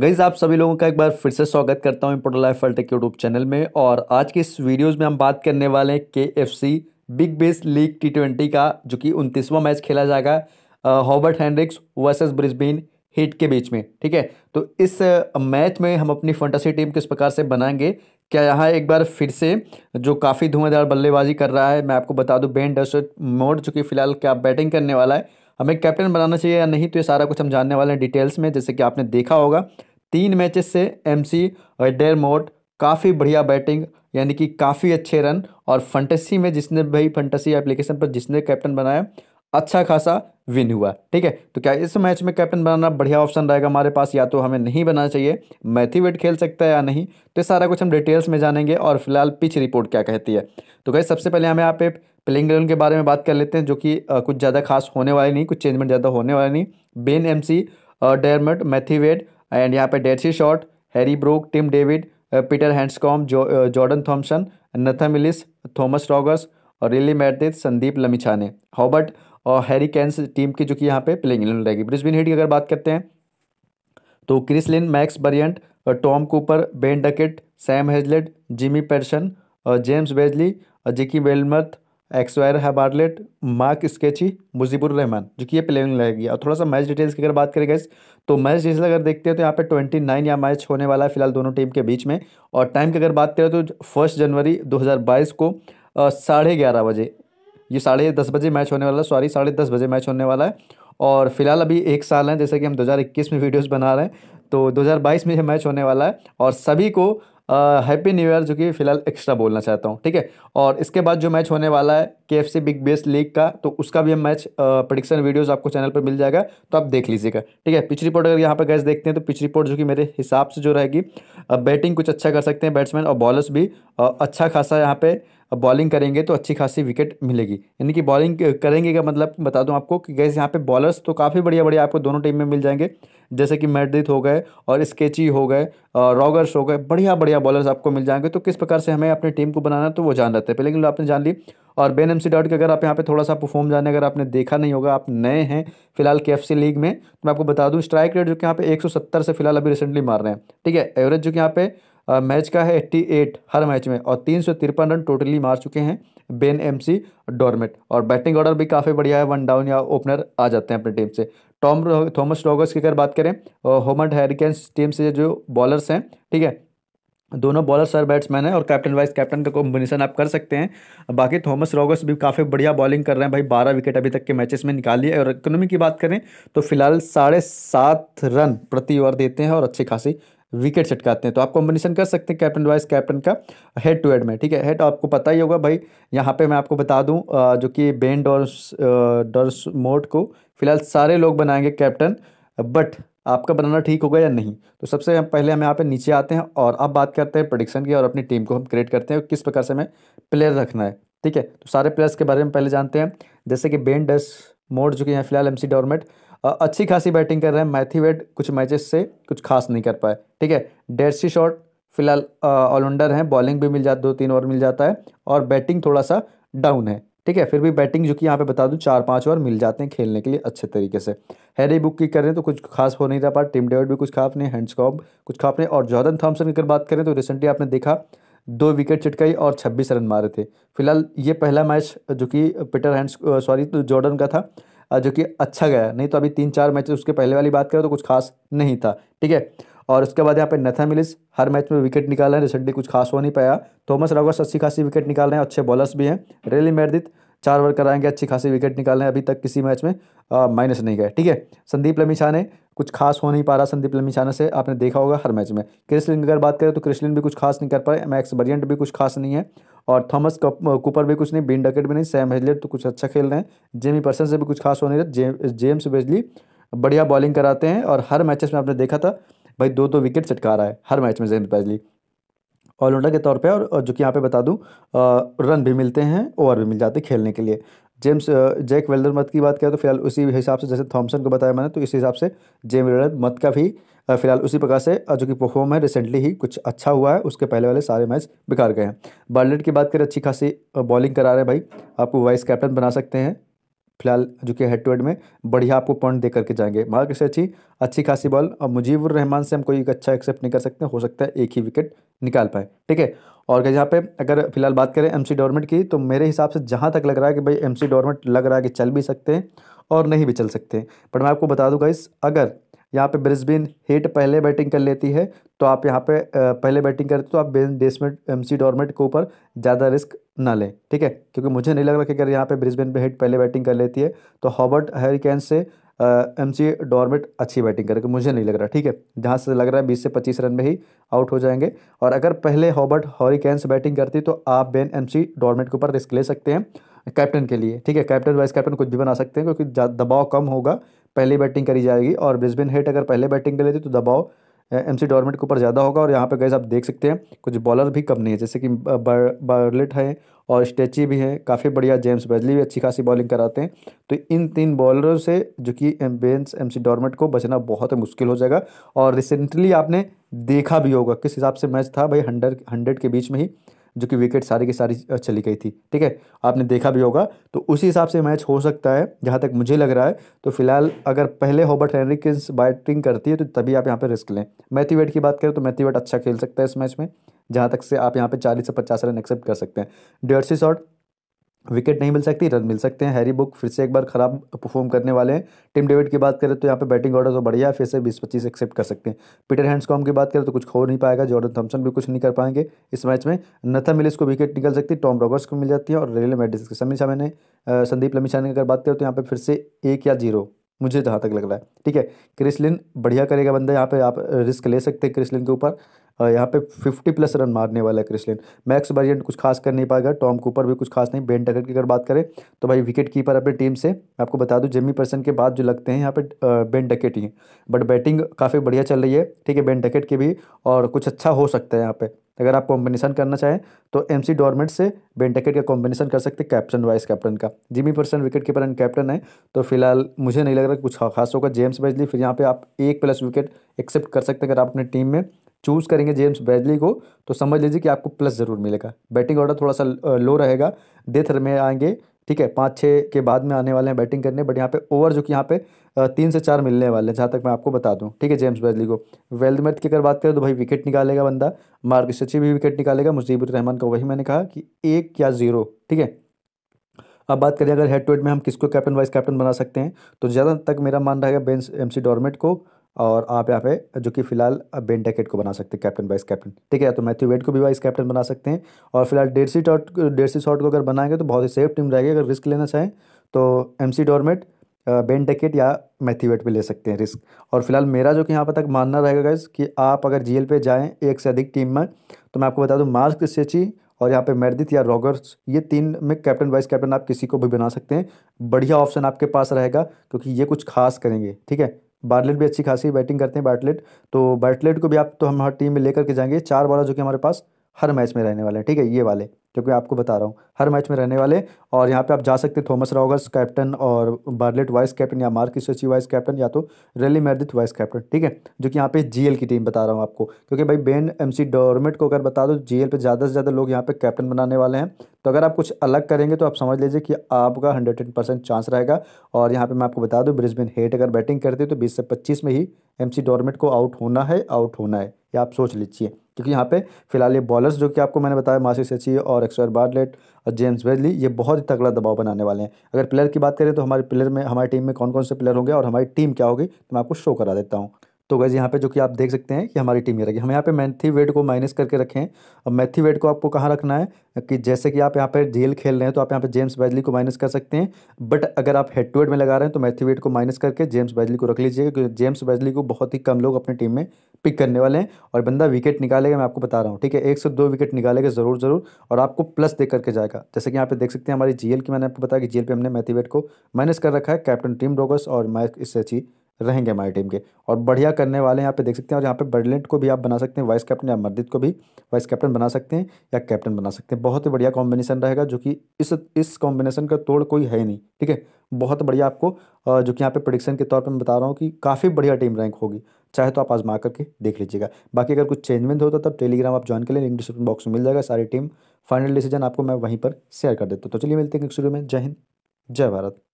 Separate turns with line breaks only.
guys आप सभी लोगों का एक बार फिर से स्वागत करता हूं इम्पोर्टल लाइफ अल्टेक यूट्यूब चैनल में और आज के इस वीडियोस में हम बात करने वाले हैं K F C big bash league T twenty का जो कि उनतीसवां मैच खेला जाएगा हॉबर्ट हैंड्रिक्स वर्सेस ब्रिस्बेन हिट के बीच में ठीक है तो इस मैच में हम अपनी फंटासी टीम किस प्रकार से बनाएंगे क्या यहाँ एक बार फिर से जो काफ़ी धुआंधार बल्लेबाजी कर रहा है मैं आपको बता दूँ बेन डस्ट मोड जो कि फिलहाल क्या बैटिंग करने वाला है हमें कैप्टन बनाना चाहिए या नहीं तो ये सारा कुछ हम जानने वाले हैं डिटेल्स में जैसे कि आपने देखा होगा तीन मैचेस से एम सी और डेर मोट काफ़ी बढ़िया बैटिंग यानी कि काफ़ी अच्छे रन और फंटेसी में जिसने भाई फंटेसी एप्लीकेशन पर जिसने कैप्टन बनाया अच्छा खासा विन हुआ ठीक है तो क्या इस मैच में कैप्टन बनाना बढ़िया ऑप्शन रहेगा हमारे पास या तो हमें नहीं बनाना चाहिए मैथी वेट खेल सकता है या नहीं तो ये सारा कुछ हम डिटेल्स में जानेंगे और फिलहाल पिच रिपोर्ट क्या कहती है तो भाई सबसे पहले हमें यहाँ पे प्लेइंग इलेवन के बारे में बात कर लेते हैं जो कि कुछ ज़्यादा खास होने वाले नहीं कुछ चेंजमेंट ज़्यादा होने वाले नहीं Ben M C Dermott Matthew Wade and यहाँ पे D'Arcy Short Harry Brook Tim David Peter Handscomb Jordan Thompson Nathan Ellis Thomas Rogers और रिली मैटिस संदीप लमिछाने हॉबर्ट और हैरी कैंस टीम की जो कि यहाँ पे प्लेइंग इलेवन रहेगी ब्रिस्बिन हेड की अगर बात करते हैं तो Chris Lynn Max Bryant Tom Cooper Ben Duckett Sam Heazlett Jimmy Peirson James Bazley Jack Wildermuth Xavier है Bartlett mark Steketee Mujibur Rahman जो कि ये प्लेइंग लगेगी और थोड़ा सा मैच डिटेल्स की अगर बात करें गैस तो मैच डिटेल्स अगर देखते हैं तो यहाँ पे ट्वेंटी नाइन या मैच होने वाला है फिलहाल दोनों टीम के बीच में और टाइम की अगर बात करें तो फर्स्ट जनवरी दो हज़ार बाईस को साढ़े ग्यारह बजे ये साढ़े दस बजे मैच होने वाला है सॉरी साढ़े दस बजे मैच होने वाला है और फिलहाल अभी एक साल है जैसे कि हम इक्कीस में वीडियोज़ बना रहे हैं तो बाईस में यह मैच होने वाला है और सभी को हैप्पी न्यू ईयर जो कि फिलहाल एक्स्ट्रा बोलना चाहता हूँ ठीक है और इसके बाद जो मैच होने वाला है के एफ बिग बेस लीग का तो उसका भी हम मैच प्रडिक्शन वीडियोज़ आपको चैनल पर मिल जाएगा तो आप देख लीजिएगा ठीक है पिच रिपोर्ट अगर यहाँ पर गैस देखते हैं तो पिच रिपोर्ट जो कि मेरे हिसाब से जो रहेगी बैटिंग कुछ अच्छा कर सकते हैं बैट्समैन और बॉलर्स भी अच्छा खासा यहाँ पर अब बॉलिंग करेंगे तो अच्छी खासी विकेट मिलेगी यानी कि बॉलिंग करेंगे का मतलब बता दूं आपको कि गैस यहाँ पे बॉलर्स तो काफ़ी बढ़िया बढ़िया आपको दोनों टीम में मिल जाएंगे जैसे कि मैड्रिथ हो गए और स्केची हो गए रॉगर्स हो गए बढ़िया बढ़िया बॉलर्स आपको मिल जाएंगे तो किस प्रकार से हमें अपनी टीम को बनाना तो वो जान रहते हैं पहले आपने जान ली और बेन एम सी डॉट के अगर आप यहाँ पे थोड़ा सा परफॉर्म जाने अगर आपने देखा नहीं होगा आप नए हैं फिलहाल के एफ सी लीग में तो मैं आपको बता दूँ स्ट्राइक रेट जो कि यहाँ पे 170 से फिलहाल अभी रिसेंटली मार रहे हैं ठीक है एवरेज जो कि यहाँ पे मैच का है एट्टी एट हर मैच में और तीन सौ तिरपन रन टोटली मार चुके हैं बेन एम सी डॉर्मेट और बैटिंग ऑर्डर भी काफ़ी बढ़िया है वन डाउन या ओपनर आ जाते हैं अपनी टीम से टॉम थॉमस रॉगर्स की अगर बात करें होमन हैरिकेन्स टीम से जो बॉलर्स हैं ठीक है दोनों बॉलर सर बैट्समैन हैं और कैप्टन वाइस कैप्टन का कॉम्बिनेशन आप कर सकते हैं बाकी थॉमस रॉगर्स भी काफ़ी बढ़िया बॉलिंग कर रहे हैं भाई बारह विकेट अभी तक के मैचेस में निकाली है और इकोनॉमी की बात करें तो फिलहाल साढ़े सात रन प्रति ओवर देते हैं और अच्छी खासी विकेट चटकाते हैं तो आप कॉम्बिनेशन कर सकते हैं कैप्टन वाइस कैप्टन का हेड टू हेड में ठीक है हेड आपको पता ही होगा भाई यहाँ पे मैं आपको बता दूँ जो कि बेन डॉर्स डॉर्स मोट को फिलहाल सारे लोग बनाएंगे कैप्टन बट आपका बनाना ठीक होगा या नहीं तो सबसे पहले हम यहाँ पे नीचे आते हैं और अब बात करते हैं प्रोडिक्शन की और अपनी टीम को हम क्रिएट करते हैं किस प्रकार से हमें प्लेयर रखना है ठीक है तो सारे प्लेयर्स के बारे में पहले जानते हैं जैसे कि बेन डस मोड जो कि यहाँ फिलहाल एम सी डॉर्मेट अच्छी खासी बैटिंग कर रहे हैं मैथी वेड कुछ मैचेस से कुछ खास नहीं कर पाए ठीक है डेरसी शॉट फिलहाल ऑलराउंडर हैं बॉलिंग भी मिल जाती दो तीन ओवर मिल जाता है और बैटिंग थोड़ा सा डाउन है ठीक है फिर भी बैटिंग जो कि यहाँ पे बता दूँ चार पाँच ओवर मिल जाते हैं खेलने के लिए अच्छे तरीके से हैरी बुक की करें तो कुछ खास हो नहीं रहा पा टीम डेविड भी कुछ खाफ नहीं हैंड्स कुछ खाफ नहीं और जॉर्डन थॉम्सन की अगर बात करें तो रिसेंटली आपने देखा दो विकेट चिटकाई और छब्बीस रन मारे थे फिलहाल ये पहला मैच जो कि पीटर हैंड्स सॉरी जॉर्डन का था जो कि अच्छा गया नहीं तो अभी तीन चार मैचेस उसके पहले वाली बात करें तो कुछ खास नहीं था ठीक है और उसके बाद यहाँ पे नथा मिलिस हर मैच में विकेट निकाल रहे हैं रिसेंटली कुछ खास हो नहीं पाया थॉमस रावस अच्छी खासी विकेट निकाल रहे हैं अच्छे बॉलर्स भी हैं रेली मेरदित चार ओवर कराएंगे अच्छी खासी विकेट निकाल रहे हैं अभी तक किसी मैच में माइनस नहीं गए ठीक है संदीप लमी ने कुछ खास हो नहीं पा रहा संदीप लमी से आपने देखा होगा हर मैच में क्रिसलिन की अगर बात करें तो क्रिसलिन भी कुछ खास नहीं कर पाए मैक्स वरियंट भी कुछ खास नहीं है और थॉमस कूपर भी कुछ नहीं बिन डकेट भी नहीं सैम हेजलेट तो कुछ अच्छा खेल रहे हैं जेमी पर्सन से भी कुछ खास हो नहीं रहा जेम्स वेजली बढ़िया बॉलिंग कराते हैं और हर मैचेस में आपने देखा था भाई दो दो विकेट चटका रहा है हर मैच में जेम्स वेजली ऑलराउंडर के तौर पे और जो कि यहाँ पे बता दूँ रन भी मिलते हैं ओवर भी मिल जाते हैं खेलने के लिए जेम्स जैक वेल्डर मत की बात करें तो फिलहाल उसी हिसाब से जैसे थॉमसन को बताया मैंने तो इस हिसाब से जेम वेल्डर मत का भी फिलहाल उसी प्रकार से जो कि परफॉर्म है रिसेंटली ही कुछ अच्छा हुआ है उसके पहले वाले सारे मैच बिखार गए हैं बार्लेट की बात करें अच्छी खासी बॉलिंग करा रहे हैं भाई आपको वाइस कैप्टन बना सकते हैं फिलहाल जो कि हेड टू हेड में बढ़िया आपको पॉइंट दे करके जाएंगे मार्क से अच्छी अच्छी खासी बॉल और मुजीबुर रहमान से हम कोई अच्छा एक्सेप्ट नहीं कर सकते हो सकता है एक ही विकेट निकाल पाए ठीक है और यहाँ पे अगर फिलहाल बात करें एमसी डॉर्मेंट की तो मेरे हिसाब से जहाँ तक लग रहा है कि भाई एम सी लग रहा है कि चल भी सकते हैं और नहीं भी चल सकते बट मैं आपको बता दूँगा इस अगर यहाँ पे ब्रिस्बिन हिट पहले बैटिंग कर लेती है तो आप यहाँ पे पहले बैटिंग करते तो आप बेन डेसमेंट एम सी डॉर्मेट के ऊपर ज़्यादा रिस्क ना लें ठीक है क्योंकि मुझे नहीं लग रहा कि अगर यहाँ पे ब्रिस्बेन पे हिट पहले बैटिंग कर लेती है तो हॉबर्ट हैरिकैन से एम सी डॉर्मेट अच्छी बैटिंग करेगा मुझे नहीं लग रहा ठीक है जहाँ से लग रहा है बीस से पच्चीस रन में ही आउट हो जाएंगे और अगर पहले हॉबर्ट हॉरिकैन से बैटिंग करती तो आप बेन एम सी डॉर्मेट के ऊपर रिस्क ले सकते हैं कैप्टन के लिए ठीक है कैप्टन वाइस कैप्टन कुछ भी बना सकते हैं क्योंकि दबाव कम होगा पहली बैटिंग करी जाएगी और ब्रिस्बिन हेट अगर पहले बैटिंग कर लेती तो दबाव एम सी के ऊपर ज़्यादा होगा और यहाँ पे गैस आप देख सकते हैं कुछ बॉलर भी कम नहीं है जैसे कि बर्लिट है और स्टेची भी हैं काफ़ी बढ़िया जेम्स बेजली भी अच्छी खासी बॉलिंग कराते हैं तो इन तीन बॉलरों से जो कि बेंस एम सी को बचना बहुत मुश्किल हो जाएगा और रिसेंटली आपने देखा भी होगा किस हिसाब से मैच था भाई हंड्रेड हंड्रेड के बीच में ही जो कि विकेट सारी की सारी चली गई थी ठीक है आपने देखा भी होगा तो उसी हिसाब से मैच हो सकता है जहाँ तक मुझे लग रहा है तो फिलहाल अगर पहले होबर्ट हैनरी हेनरिकिंस बैटिंग करती है तो तभी आप यहाँ पर रिस्क लें वेट की बात करें तो वेट अच्छा खेल सकता है इस मैच में जहाँ तक से आप यहाँ पर चालीस से पचास रन एक्सेप्ट कर सकते हैं डेढ़ सी शॉट विकेट नहीं मिल सकती रन मिल सकते हैं हैरी बुक फिर से एक बार खराब परफॉर्म करने वाले हैं टिम डेविड की बात करें तो यहाँ पे बैटिंग ऑर्डर तो बढ़िया फिर से बीस पच्चीस एक्सेप्ट कर सकते हैं पीटर हैंडसकॉम की बात करें तो कुछ हो नहीं पाएगा जॉर्डन थम्सन भी कुछ नहीं कर पाएंगे इस मैच में नथा मिलिस को विकेट निकल सकती है टॉम रॉबर्स को मिल जाती है और रेल मेडिस की समीक्षा मैंने संदीप लमीशा ने अगर बात करें तो यहाँ पर फिर से एक या जीरो मुझे जहाँ तक लग रहा है ठीक है क्रिसलिन बढ़िया करेगा बंदा यहाँ पे आप रिस्क ले सकते हैं क्रिसलिन के ऊपर यहाँ पे 50 प्लस रन मारने वाला है क्रिसलिन मैक्स बर्जेंट कुछ खास कर नहीं पाएगा टॉम कूपर भी कुछ खास नहीं बेन टकर की अगर बात करें तो भाई विकेट कीपर अपनी टीम से आपको बता दूँ जेमी पर्सन के बाद जो लगते हैं यहाँ पे बेन डकेट ही बट बैटिंग काफ़ी बढ़िया चल रही है ठीक है बेन डकेट की भी और कुछ अच्छा हो सकता है यहाँ पे अगर आप कॉम्बिनेशन करना चाहें तो एम सी डॉर्मेंट से डकेट का कॉम्बिनेशन कर सकते हैं कैप्टन वाइस कैप्टन का Jimmy Peirson wicket keeper and captain है तो फिलहाल मुझे नहीं लग रहा कुछ खास होगा जेम्स बेजली फिर यहाँ पे आप एक प्लस विकेट एक्सेप्ट कर सकते हैं अगर आप अपनी टीम में चूज़ करेंगे जेम्स बैजली को तो समझ लीजिए कि आपको प्लस ज़रूर मिलेगा बैटिंग ऑर्डर थोड़ा सा लो रहेगा डेथ में आएंगे ठीक है पाँच छः के बाद में आने वाले हैं बैटिंग करने बट यहाँ पे ओवर जो कि यहाँ पे तीन से चार मिलने वाले हैं जहाँ तक मैं आपको बता दूँ ठीक है जेम्स बैजली को वेल्डमेथ की अगर बात करें तो भाई विकेट निकालेगा बंदा मार्ग सचिव भी विकेट निकालेगा मुजीबुर रहमान का वही मैंने कहा कि एक या ज़ीरो ठीक है अब बात करें अगर हेड टू हेड में हम किसको कैप्टन वाइस कैप्टन बना सकते हैं तो ज़्यादा तक मेरा मान रहेगा बेंस एम सी को और आप यहाँ पे जो कि फिलहाल बेन डेकेट को बना सकते हैं कैप्टन वाइस कैप्टन ठीक है तो मैथ्यू वेट को भी वाइस कैप्टन बना सकते हैं और फिलहाल डेढ़ सी डॉट डेढ़ सी शॉट को अगर बनाएंगे तो बहुत ही सेफ टीम रहेगी अगर रिस्क लेना चाहें तो M C Dermott Ben Duckett या मैथ्यू वेट भी ले सकते हैं रिस्क और फिलहाल मेरा जो कि यहाँ पर तक मानना रहेगा गाइज कि आप अगर जी पे जाएँ एक से अधिक टीम में तो मैं आपको बता दूँ मार्क सेची और यहाँ पे मेरदित या रॉगर्स ये तीन में कैप्टन वाइस कैप्टन आप किसी को भी बना सकते हैं बढ़िया ऑप्शन आपके पास रहेगा क्योंकि ये कुछ खास करेंगे ठीक है बार्टलेट भी अच्छी खासी बैटिंग करते हैं बार्टलेट तो बार्टलेट को भी आप तो हम हर टीम में लेकर के जाएंगे चार बॉलर जो कि हमारे पास हर मैच में रहने वाले हैं ठीक है ये वाले क्योंकि आपको बता रहा हूँ हर मैच में रहने वाले और यहाँ पे आप जा सकते हैं थॉमस रॉगर्स कैप्टन और बार्लेट वाइस कैप्टन या मार्क सची वाइस कैप्टन या तो रेली मैडिथ वाइस कैप्टन ठीक है जो कि यहाँ पे जीएल की टीम बता रहा हूँ आपको क्योंकि भाई बेन एम सी को अगर बता दो जीएल पे ज़्यादा से ज़्यादा लोग यहाँ पे कैप्टन बनाने वाले हैं तो अगर आप कुछ अलग करेंगे तो आप समझ लीजिए कि आपका हंड्रेड टेन परसेंट चांस रहेगा और यहाँ पर मैं आपको बता दूँ ब्रिजबिन हेट अगर बैटिंग करते तो बीस से पच्चीस में ही एम सी को आउट होना है आउट होना है ये आप सोच लीजिए क्योंकि यहाँ पे फिलहाल ये बॉलर्स जो कि आपको मैंने बताया मासी सेची और एक्सर बार्लेट और जेम्स वेजली ये बहुत ही तगड़ा दबाव बनाने वाले हैं अगर प्लेयर की बात करें तो हमारे प्लेयर में हमारी टीम में कौन कौन से प्लेयर होंगे और हमारी टीम क्या होगी तो मैं आपको शो करा देता हूँ तो गैस यहाँ पे जो कि आप देख सकते हैं कि हमारी टीम ये रखी हम यहाँ पे मैथी वेट को माइनस करके रखें अब मैथी वेट को आपको कहाँ रखना है कि जैसे कि आप यहाँ पे जेल खेल रहे हैं तो आप यहाँ पे जेम्स बैजली को माइनस कर सकते हैं बट अगर आप हेड टू हेड में लगा रहे हैं तो मैथी वेट को माइनस करके जेम्स बैजली को रख लीजिएगा क्योंकि जेम्स बैजली को बहुत ही कम लोग अपनी टीम में पिक करने वाले हैं और बंदा विकेट निकालेगा मैं आपको बता रहा हूँ ठीक है एक से दो विकेट निकालेगा ज़रूर ज़रूर और आपको प्लस दे करके जाएगा जैसे कि यहाँ पे देख सकते हैं हमारी जीएल की मैंने आपको बताया कि जीएल पे हमने मैथी वेट को माइनस कर रखा है कैप्टन टीम रोगस और मैक इससे अच्छी रहेंगे हमारी टीम के और बढ़िया करने वाले यहाँ पे देख सकते हैं और यहाँ पे बर्लेंट को भी आप बना सकते हैं वाइस कैप्टन या मरदीत को भी वाइस कैप्टन बना सकते हैं या कैप्टन बना सकते हैं बहुत ही बढ़िया कॉम्बिनेशन रहेगा जो कि इस इस कॉम्बिनेशन का तोड़ कोई है नहीं ठीक है बहुत बढ़िया आपको जो कि यहाँ पे प्रडिक्शन के तौर पर मैं बता रहा हूँ कि काफ़ी बढ़िया टीम रैंक होगी चाहे तो आप आजमा करके देख लीजिएगा बाकी अगर कुछ चेंजमेंट होता तो तब टेलीग्राम आप ज्वाइन कर लें लिंक डिस्क्रिप्शन बॉक्स में मिल जाएगा सारी टीम फाइनल डिसीजन आपको मैं वहीं पर शेयर कर देता हूँ तो चलिए मिलते हैं एक शुरू में जय हिंद जय भारत